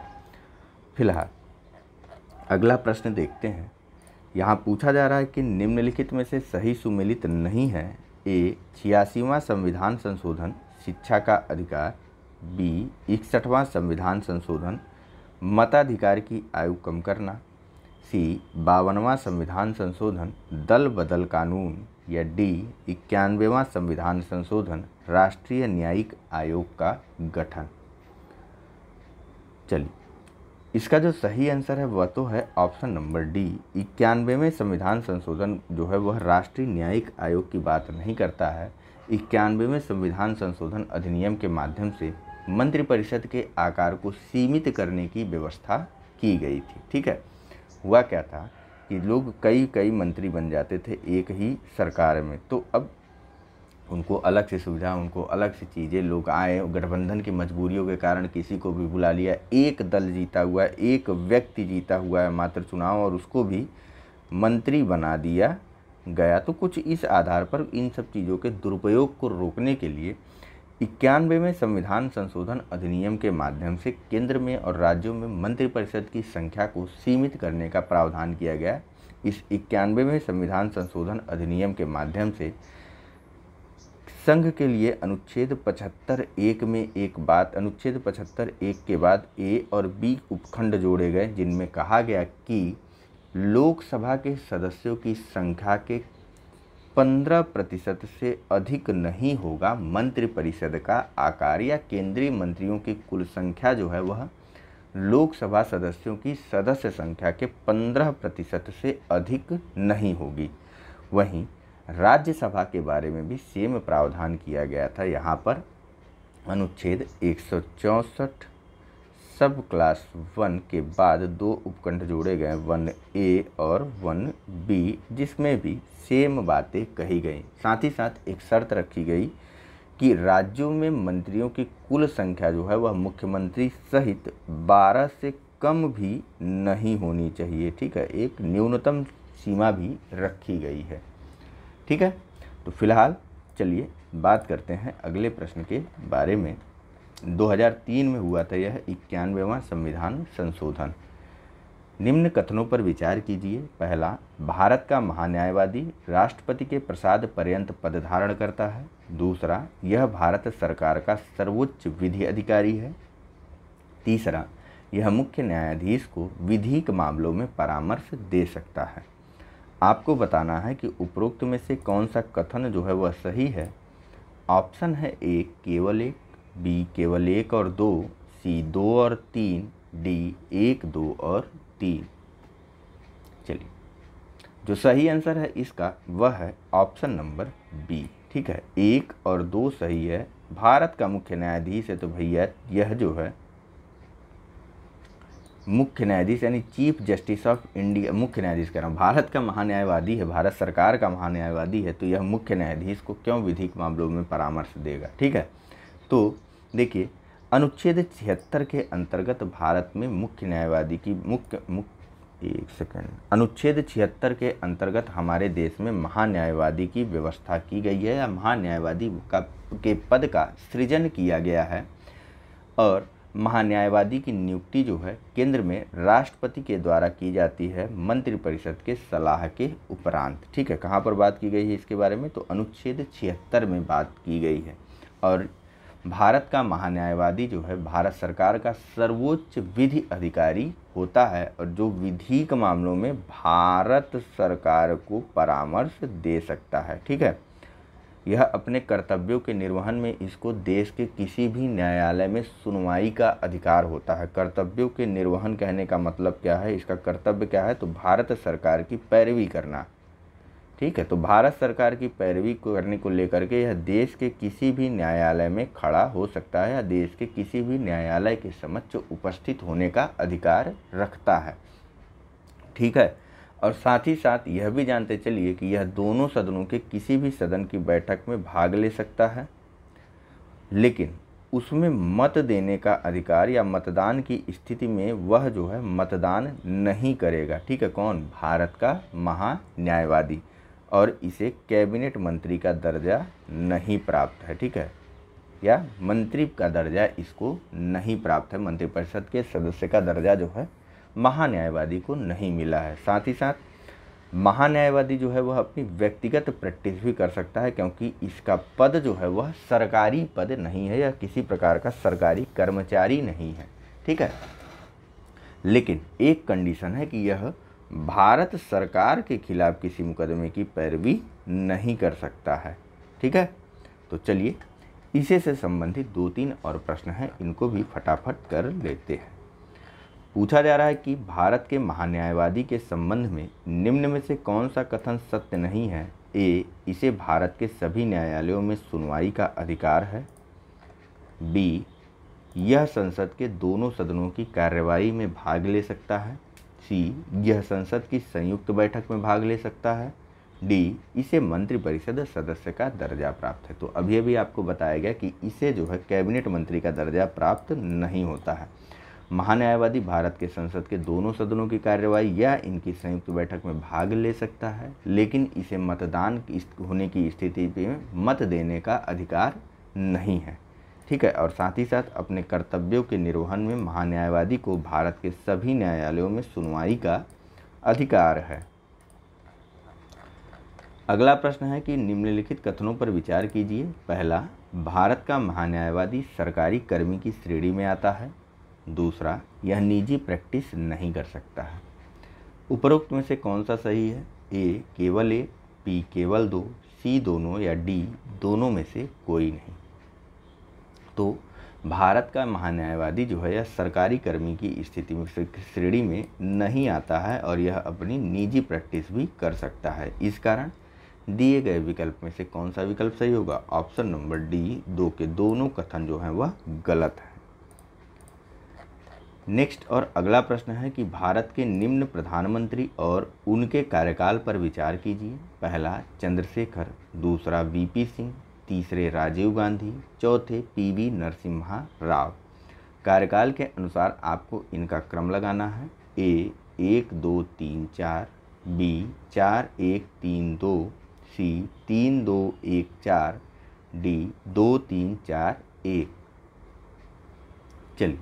फिलहाल अगला प्रश्न देखते हैं यहाँ पूछा जा रहा है कि निम्नलिखित में से सही सुमेलित नहीं है ए छियासीवा संविधान संशोधन शिक्षा का अधिकार बी इकसठवां संविधान संशोधन मताधिकार की आयु कम करना सी बावनवा संविधान संशोधन दल बदल कानून या डी इक्यानवेवा संविधान संशोधन राष्ट्रीय न्यायिक आयोग का गठन चलिए इसका जो सही आंसर है वह तो है ऑप्शन नंबर डी इक्यानवे में संविधान संशोधन जो है वह राष्ट्रीय न्यायिक आयोग की बात नहीं करता है इक्यानवे में संविधान संशोधन अधिनियम के माध्यम से मंत्रिपरिषद के आकार को सीमित करने की व्यवस्था की गई थी ठीक है हुआ क्या था कि लोग कई कई मंत्री बन जाते थे एक ही सरकार में तो अब उनको अलग से सुविधा उनको अलग से चीज़ें लोग आए गठबंधन की मजबूरियों के कारण किसी को भी बुला लिया एक दल जीता हुआ है एक व्यक्ति जीता हुआ है मात्र चुनाव और उसको भी मंत्री बना दिया गया तो कुछ इस आधार पर इन सब चीज़ों के दुरुपयोग को रोकने के लिए इक्यानवे में संविधान संशोधन अधिनियम के माध्यम से केंद्र में और राज्यों में मंत्रिपरिषद की संख्या को सीमित करने का प्रावधान किया गया इस इक्यानवे में संविधान संशोधन अधिनियम के माध्यम से संघ के लिए अनुच्छेद पचहत्तर एक में एक बात अनुच्छेद पचहत्तर एक के बाद ए और बी उपखंड जोड़े गए जिनमें कहा गया कि लोकसभा के सदस्यों की संख्या के पंद्रह प्रतिशत से अधिक नहीं होगा मंत्रिपरिषद का आकार या केंद्रीय मंत्रियों की कुल संख्या जो है वह लोकसभा सदस्यों की सदस्य संख्या के पंद्रह प्रतिशत से अधिक नहीं होगी वहीं राज्यसभा के बारे में भी सेम प्रावधान किया गया था यहाँ पर अनुच्छेद एक सब क्लास वन के बाद दो उपखंड जोड़े गए वन ए और वन बी जिसमें भी सेम बातें कही गई साथ ही साथ एक शर्त रखी गई कि राज्यों में मंत्रियों की कुल संख्या जो है वह मुख्यमंत्री सहित 12 से कम भी नहीं होनी चाहिए ठीक है एक न्यूनतम सीमा भी रखी गई है ठीक है तो फिलहाल चलिए बात करते हैं अगले प्रश्न के बारे में 2003 में हुआ था यह इक्यानवेवा संविधान संशोधन निम्न कथनों पर विचार कीजिए पहला भारत का महान्यायवादी राष्ट्रपति के प्रसाद पर्यंत पद धारण करता है दूसरा यह भारत सरकार का सर्वोच्च विधि अधिकारी है तीसरा यह मुख्य न्यायाधीश को विधिक मामलों में परामर्श दे सकता है आपको बताना है कि उपरोक्त में से कौन सा कथन जो है वह सही है ऑप्शन है एक केवल एक बी केवल एक और दो सी दो और तीन डी एक दो और तीन चलिए जो सही आंसर है इसका वह है ऑप्शन नंबर बी ठीक है एक और दो सही है भारत का मुख्य न्यायाधीश है तो भैया यह जो है मुख्य न्यायाधीश यानी चीफ जस्टिस ऑफ इंडिया मुख्य न्यायाधीश कह रहा हूँ भारत का महान्यायवादी है भारत सरकार का महान्यायवादी है तो यह मुख्य न्यायाधीश को क्यों विधिक मामलों में परामर्श देगा ठीक है तो देखिए अनुच्छेद छिहत्तर के अंतर्गत भारत में मुख्य न्यायवादी की मुख्य मुख्य एक सेकेंड अनुच्छेद छिहत्तर के अंतर्गत हमारे देश में महान्यायवादी की व्यवस्था की गई है या महान्यायवादी का के पद का सृजन किया गया है और महान्यायवादी की नियुक्ति जो है केंद्र में राष्ट्रपति के द्वारा की जाती है मंत्रिपरिषद के सलाह के उपरांत ठीक है कहाँ पर बात की गई है इसके बारे में तो अनुच्छेद छिहत्तर में बात की गई है और भारत का महान्यायवादी जो है भारत सरकार का सर्वोच्च विधि अधिकारी होता है और जो विधिक मामलों में भारत सरकार को परामर्श दे सकता है ठीक है यह अपने कर्तव्यों के निर्वहन में इसको देश के किसी भी न्यायालय में सुनवाई का अधिकार होता है कर्तव्यों के निर्वहन कहने का मतलब क्या है इसका कर्तव्य क्या है तो भारत सरकार की पैरवी करना ठीक है तो भारत सरकार की पैरवी करने को लेकर के यह देश के किसी भी न्यायालय में खड़ा हो सकता है या देश के किसी भी न्यायालय के समक्ष उपस्थित होने का अधिकार रखता है ठीक है और साथ ही साथ यह भी जानते चलिए कि यह दोनों सदनों के किसी भी सदन की बैठक में भाग ले सकता है लेकिन उसमें मत देने का अधिकार या मतदान की स्थिति में वह जो है मतदान नहीं करेगा ठीक है कौन भारत का महान्यायवादी और इसे कैबिनेट मंत्री का दर्जा नहीं प्राप्त है ठीक है या मंत्री का दर्जा इसको नहीं प्राप्त है मंत्रिपरिषद के सदस्य का दर्जा जो है महान्यायवादी को नहीं मिला है साथ ही साथ महान्यायवादी जो है वह अपनी व्यक्तिगत प्रैक्टिस भी कर सकता है क्योंकि इसका पद जो है वह सरकारी पद नहीं है या किसी प्रकार का सरकारी कर्मचारी नहीं है ठीक है लेकिन एक कंडीशन है कि यह भारत सरकार के खिलाफ किसी मुकदमे की पैरवी नहीं कर सकता है ठीक है तो चलिए इसे से संबंधित दो तीन और प्रश्न हैं इनको भी फटाफट कर लेते हैं पूछा जा रहा है कि भारत के महान्यायवादी के संबंध में निम्न में से कौन सा कथन सत्य नहीं है ए इसे भारत के सभी न्यायालयों में सुनवाई का अधिकार है बी यह संसद के दोनों सदनों की कार्यवाही में भाग ले सकता है सी यह संसद की संयुक्त बैठक में भाग ले सकता है डी इसे मंत्रिपरिषद सदस्य का दर्जा प्राप्त है तो अभी अभी आपको बताया गया कि इसे जो है कैबिनेट मंत्री का दर्जा प्राप्त नहीं होता है महान्यायवादी भारत के संसद के दोनों सदनों की कार्यवाही या इनकी संयुक्त बैठक में भाग ले सकता है लेकिन इसे मतदान होने की स्थिति में मत देने का अधिकार नहीं है ठीक है और साथ ही साथ अपने कर्तव्यों के निर्वहन में महान्यायवादी को भारत के सभी न्यायालयों में सुनवाई का अधिकार है अगला प्रश्न है कि निम्नलिखित कथनों पर विचार कीजिए पहला भारत का महान्यायवादी सरकारी कर्मी की श्रेणी में आता है दूसरा यह निजी प्रैक्टिस नहीं कर सकता है उपरोक्त में से कौन सा सही है ए केवल एक पी केवल दो सी दोनों या डी दोनों में से कोई नहीं तो भारत का महान्यायवादी जो है यह सरकारी कर्मी की स्थिति में श्रेणी में नहीं आता है और यह अपनी निजी प्रैक्टिस भी कर सकता है इस कारण दिए गए विकल्प में से कौन सा विकल्प सही होगा ऑप्शन नंबर डी दो के दोनों कथन जो हैं वह गलत है नेक्स्ट और अगला प्रश्न है कि भारत के निम्न प्रधानमंत्री और उनके कार्यकाल पर विचार कीजिए पहला चंद्रशेखर दूसरा वीपी सिंह तीसरे राजीव गांधी चौथे पीवी नरसिम्हा राव कार्यकाल के अनुसार आपको इनका क्रम लगाना है ए एक दो तीन चार बी चार एक तीन दो सी तीन दो एक चार डी दो तीन चार एक चलिए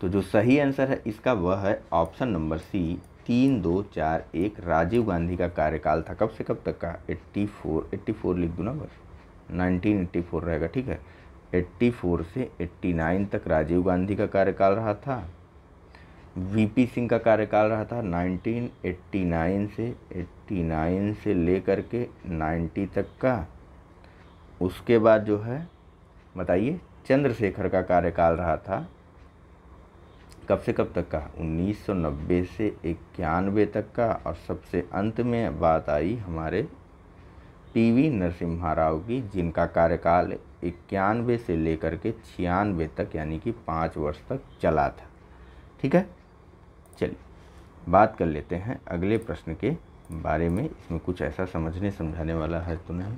तो जो सही आंसर है इसका वह है ऑप्शन नंबर सी तीन दो चार एक राजीव गांधी का कार्यकाल था कब से कब तक का एट्टी फोर एट्टी फोर लिख दूँ ना बस नाइनटीन एट्टी फोर रहेगा ठीक है एट्टी फोर से एट्टी नाइन तक राजीव गांधी का कार्यकाल रहा था वीपी सिंह का कार्यकाल रहा था 1989 से 89 से लेकर के 90 तक का उसके बाद जो है बताइए चंद्रशेखर का कार्यकाल रहा था कब से कब तक का 1990 से इक्यानवे तक का और सबसे अंत में बात आई हमारे टीवी नरसिम्हा राव की जिनका कार्यकाल इक्यानवे से लेकर के छियानवे तक यानी कि पाँच वर्ष तक चला था ठीक है चलिए बात कर लेते हैं अगले प्रश्न के बारे में इसमें कुछ ऐसा समझने समझाने वाला है तो नहीं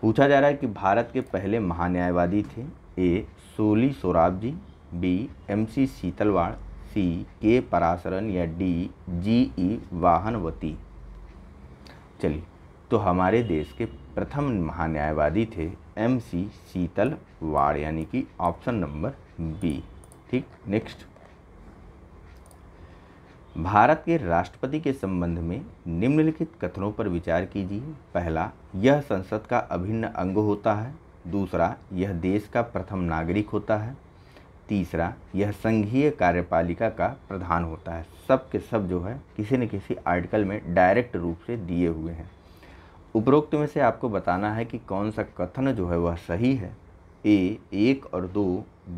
पूछा जा रहा है कि भारत के पहले महान्यायवादी थे A Soli Sorabjee B M C Setalvad C K Parasaran या डी जी ई वाहनवती चलिए तो हमारे देश के प्रथम महान्यायवादी थे एम सी शीतल वाड़ यानी कि ऑप्शन नंबर बी ठीक नेक्स्ट भारत के राष्ट्रपति के संबंध में निम्नलिखित कथनों पर विचार कीजिए पहला यह संसद का अभिन्न अंग होता है दूसरा यह देश का प्रथम नागरिक होता है तीसरा यह संघीय कार्यपालिका का प्रधान होता है सब के सब जो है किसी न किसी आर्टिकल में डायरेक्ट रूप से दिए हुए हैं उपरोक्त में से आपको बताना है कि कौन सा कथन जो है वह सही है ए एक और दो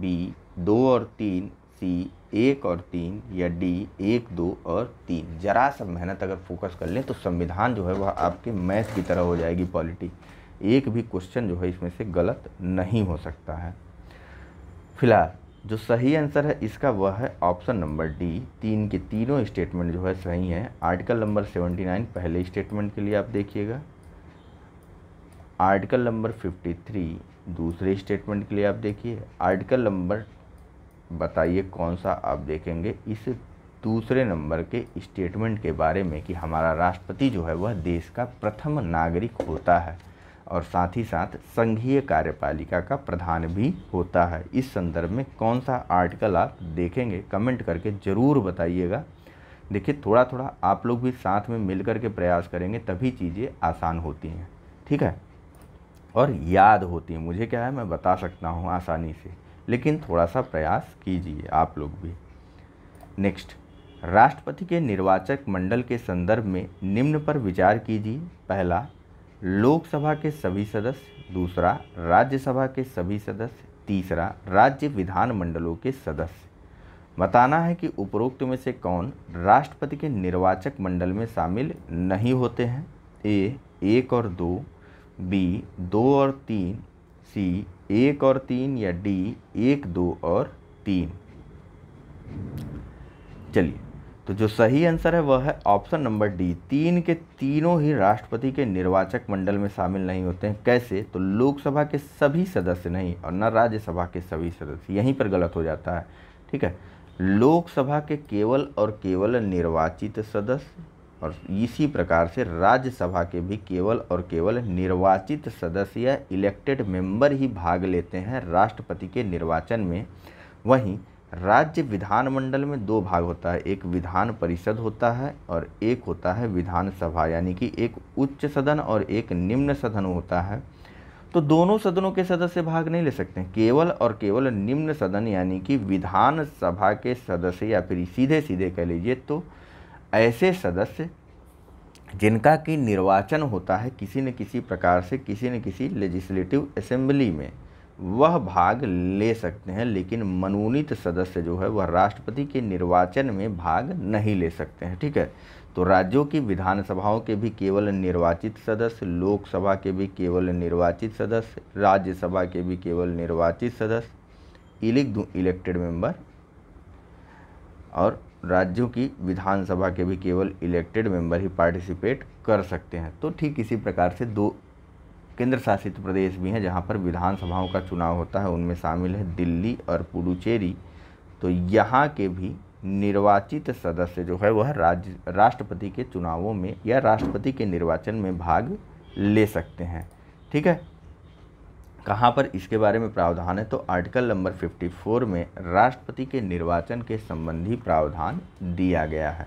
बी दो और तीन सी एक और तीन या डी एक दो और तीन जरा सा मेहनत अगर फोकस कर लें तो संविधान जो है वह आपके मैथ की तरह हो जाएगी पॉलिटी एक भी क्वेश्चन जो है इसमें से गलत नहीं हो सकता है फिलहाल जो सही आंसर है इसका वह है ऑप्शन नंबर डी तीन के तीनों स्टेटमेंट जो है सही हैं आर्टिकल नंबर सेवेंटी नाइन पहले स्टेटमेंट के लिए आप देखिएगा आर्टिकल नंबर फिफ्टी थ्री दूसरे स्टेटमेंट के लिए आप देखिए आर्टिकल नंबर बताइए कौन सा आप देखेंगे इस दूसरे नंबर के स्टेटमेंट के बारे में कि हमारा राष्ट्रपति जो है वह देश का प्रथम नागरिक होता है और साथ ही साथ संघीय कार्यपालिका का प्रधान भी होता है इस संदर्भ में कौन सा आर्टिकल आप देखेंगे कमेंट करके ज़रूर बताइएगा देखिए थोड़ा थोड़ा आप लोग भी साथ में मिल कर के प्रयास करेंगे तभी चीज़ें आसान होती हैं ठीक है और याद होती हैं मुझे क्या है मैं बता सकता हूँ आसानी से लेकिन थोड़ा सा प्रयास कीजिए आप लोग भी नेक्स्ट राष्ट्रपति के निर्वाचक मंडल के संदर्भ में निम्न पर विचार कीजिए पहला लोकसभा के सभी सदस्य दूसरा राज्यसभा के सभी सदस्य तीसरा राज्य विधानमंडलों के सदस्य बताना है कि उपरोक्त में से कौन राष्ट्रपति के निर्वाचक मंडल में शामिल नहीं होते हैं ए एक और दो बी दो और तीन सी एक और तीन या डी एक दो और तीन चलिए तो जो सही आंसर है वह है ऑप्शन नंबर डी तीन के तीनों ही राष्ट्रपति के निर्वाचक मंडल में शामिल नहीं होते हैं कैसे तो लोकसभा के सभी सदस्य नहीं और न राज्यसभा के सभी सदस्य यहीं पर गलत हो जाता है ठीक है लोकसभा के केवल और केवल निर्वाचित सदस्य और इसी प्रकार से राज्यसभा के भी केवल और केवल निर्वाचित सदस्य या इलेक्टेड मेंबर ही भाग लेते हैं राष्ट्रपति के निर्वाचन में वहीं राज्य विधानमंडल में दो भाग होता है एक विधान परिषद होता है और एक होता है विधानसभा यानी कि एक उच्च सदन और एक निम्न सदन होता है तो दोनों सदनों के सदस्य भाग नहीं ले सकते केवल और केवल निम्न सदन यानी कि विधानसभा के सदस्य या फिर सीधे सीधे कह लीजिए तो ऐसे सदस्य जिनका कि निर्वाचन होता है किसी न किसी प्रकार से किसी न किसी लेजिस्लेटिव असेंबली में वह भाग ले सकते हैं लेकिन मनोनीत सदस्य जो है वह राष्ट्रपति के निर्वाचन में भाग नहीं ले सकते हैं ठीक है तो राज्यों की विधानसभाओं के भी केवल निर्वाचित सदस्य लोकसभा के भी केवल निर्वाचित सदस्य राज्यसभा के भी केवल निर्वाचित सदस्य इलेक्ट इलेक्टेड मेंबर और राज्यों की विधानसभा के भी केवल इलेक्टेड मेंबर ही पार्टिसिपेट कर सकते हैं तो ठीक इसी प्रकार से दो केंद्र शासित प्रदेश भी हैं जहाँ पर विधानसभाओं का चुनाव होता है उनमें शामिल है दिल्ली और पुडुचेरी तो यहाँ के भी निर्वाचित सदस्य जो है वह राज्य राष्ट्रपति के चुनावों में या राष्ट्रपति के निर्वाचन में भाग ले सकते हैं ठीक है कहाँ पर इसके बारे में प्रावधान है तो आर्टिकल नंबर 54 में राष्ट्रपति के निर्वाचन के संबंधी प्रावधान दिया गया है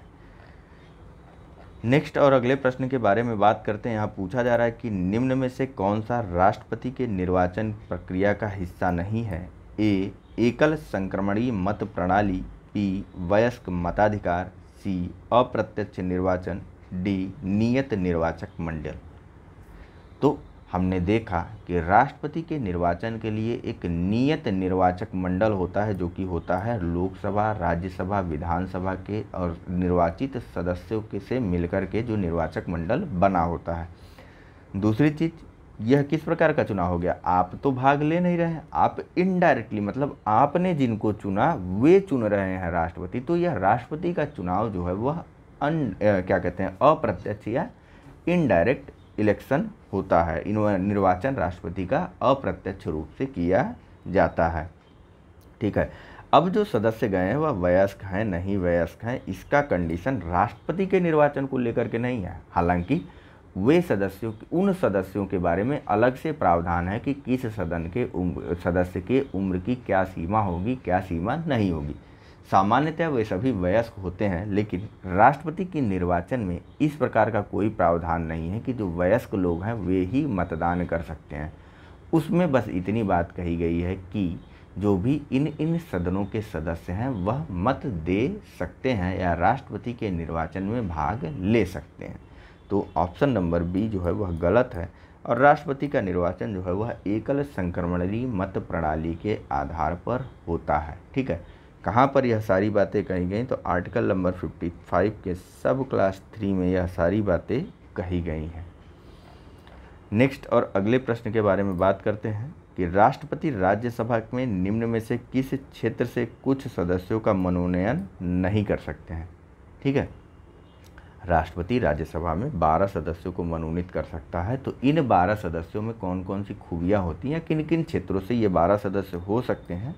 नेक्स्ट और अगले प्रश्न के बारे में बात करते हैं यहाँ पूछा जा रहा है कि निम्न में से कौन सा राष्ट्रपति के निर्वाचन प्रक्रिया का हिस्सा नहीं है ए एकल संक्रमणीय मत प्रणाली बी वयस्क मताधिकार सी अप्रत्यक्ष निर्वाचन डी नियत निर्वाचक मंडल हमने देखा कि राष्ट्रपति के निर्वाचन के लिए एक नियत निर्वाचक मंडल होता है जो कि होता है लोकसभा राज्यसभा विधानसभा के और निर्वाचित सदस्यों के से मिलकर के जो निर्वाचक मंडल बना होता है दूसरी चीज़ यह किस प्रकार का चुनाव हो गया आप तो भाग ले नहीं रहे आप इनडायरेक्टली मतलब आपने जिनको चुना वे चुन रहे हैं राष्ट्रपति तो यह राष्ट्रपति का चुनाव जो है वह अन क्या कहते हैं अप्रत्यक्ष या इनडायरेक्ट इलेक्शन होता है निर्वाचन राष्ट्रपति का अप्रत्यक्ष रूप से किया जाता है ठीक है अब जो सदस्य गए हैं वह वयस्क हैं नहीं वयस्क हैं इसका कंडीशन राष्ट्रपति के निर्वाचन को लेकर के नहीं है हालांकि वे सदस्यों उन सदस्यों के बारे में अलग से प्रावधान है कि किस सदन के उम्र सदस्य के उम्र की क्या सीमा होगी क्या सीमा नहीं होगी सामान्यतः वे सभी वयस्क होते हैं लेकिन राष्ट्रपति के निर्वाचन में इस प्रकार का कोई प्रावधान नहीं है कि जो वयस्क लोग हैं वे ही मतदान कर सकते हैं उसमें बस इतनी बात कही गई है कि जो भी इन इन सदनों के सदस्य हैं वह मत दे सकते हैं या राष्ट्रपति के निर्वाचन में भाग ले सकते हैं तो ऑप्शन नंबर बी जो है वह गलत है और राष्ट्रपति का निर्वाचन जो है वह एकल संक्रमणीय मत प्रणाली के आधार पर होता है ठीक है कहाँ पर यह सारी बातें कही गई तो आर्टिकल नंबर 55 के सब क्लास थ्री में यह सारी बातें कही गई हैं नेक्स्ट और अगले प्रश्न के बारे में बात करते हैं कि राष्ट्रपति राज्यसभा में निम्न में से किस क्षेत्र से कुछ सदस्यों का मनोनयन नहीं कर सकते हैं ठीक है राष्ट्रपति राज्यसभा में 12 सदस्यों को मनोनीत कर सकता है तो इन 12 सदस्यों में कौन कौन सी खूबियाँ होती हैं किन किन क्षेत्रों से ये 12 सदस्य हो सकते हैं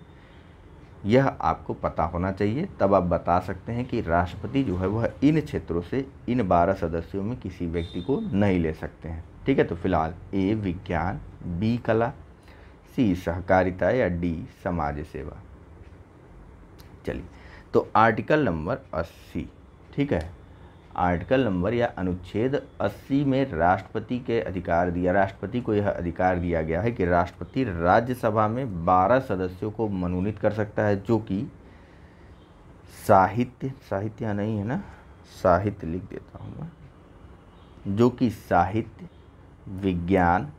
यह आपको पता होना चाहिए तब आप बता सकते हैं कि राष्ट्रपति जो है वह इन क्षेत्रों से इन बारह सदस्यों में किसी व्यक्ति को नहीं ले सकते हैं ठीक है तो फिलहाल ए विज्ञान बी कला सी सहकारिता या डी समाज सेवा चलिए तो आर्टिकल नंबर अस्सी ठीक है आर्टिकल नंबर या अनुच्छेद 80 में राष्ट्रपति के अधिकार दिया राष्ट्रपति को यह अधिकार दिया गया है कि राष्ट्रपति राज्यसभा में 12 सदस्यों को मनोनीत कर सकता है जो कि साहित्य साहित्य नहीं है ना साहित्य लिख देता हूँ मैं जो कि साहित्य विज्ञान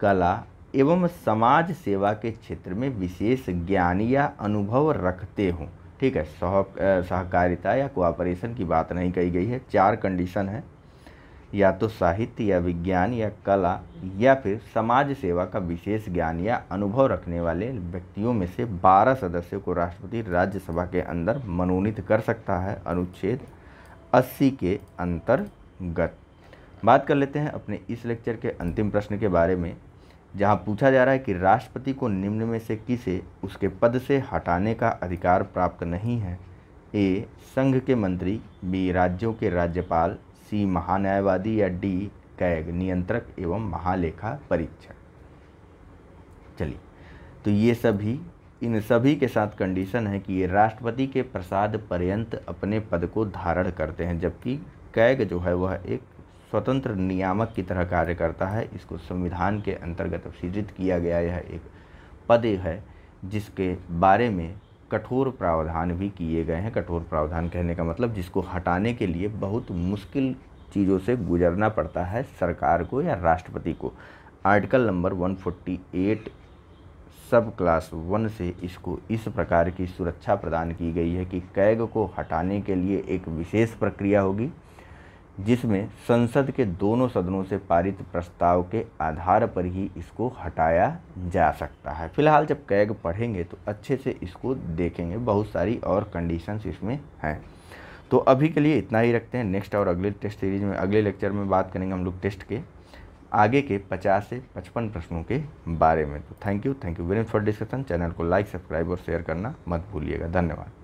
कला एवं समाज सेवा के क्षेत्र में विशेष ज्ञान या अनुभव रखते हों ठीक है सह सहकारिता या कोऑपरेशन की बात नहीं कही गई है चार कंडीशन है या तो साहित्य या विज्ञान या कला या फिर समाज सेवा का विशेष ज्ञान या अनुभव रखने वाले व्यक्तियों में से 12 सदस्यों को राष्ट्रपति राज्यसभा के अंदर मनोनीत कर सकता है अनुच्छेद 80 के अंतर्गत बात कर लेते हैं अपने इस लेक्चर के अंतिम प्रश्न के बारे में जहां पूछा जा रहा है कि राष्ट्रपति को निम्न में से किसे उसके पद से हटाने का अधिकार प्राप्त नहीं है ए संघ के मंत्री बी राज्यों के राज्यपाल सी महान्यायवादी या डी कैग नियंत्रक एवं महालेखा परीक्षक चलिए तो ये सभी इन सभी के साथ कंडीशन है कि ये राष्ट्रपति के प्रसाद पर्यंत अपने पद को धारण करते हैं जबकि कैग जो है वह एक स्वतंत्र नियामक की तरह कार्य करता है इसको संविधान के अंतर्गत सृजित किया गया यह एक पद है जिसके बारे में कठोर प्रावधान भी किए गए हैं कठोर प्रावधान कहने का मतलब जिसको हटाने के लिए बहुत मुश्किल चीज़ों से गुजरना पड़ता है सरकार को या राष्ट्रपति को आर्टिकल नंबर 148 सब क्लास वन से इसको इस प्रकार की सुरक्षा प्रदान की गई है कि कैग को हटाने के लिए एक विशेष प्रक्रिया होगी जिसमें संसद के दोनों सदनों से पारित प्रस्ताव के आधार पर ही इसको हटाया जा सकता है फिलहाल जब कैग पढ़ेंगे तो अच्छे से इसको देखेंगे बहुत सारी और कंडीशंस इसमें हैं तो अभी के लिए इतना ही रखते हैं नेक्स्ट और अगले टेस्ट सीरीज में अगले लेक्चर में बात करेंगे हम लोग टेस्ट के आगे के 50 से 55 प्रश्नों के बारे में तो thank you thank you very much for discussion channel को लाइक सब्सक्राइब और शेयर करना मत भूलिएगा धन्यवाद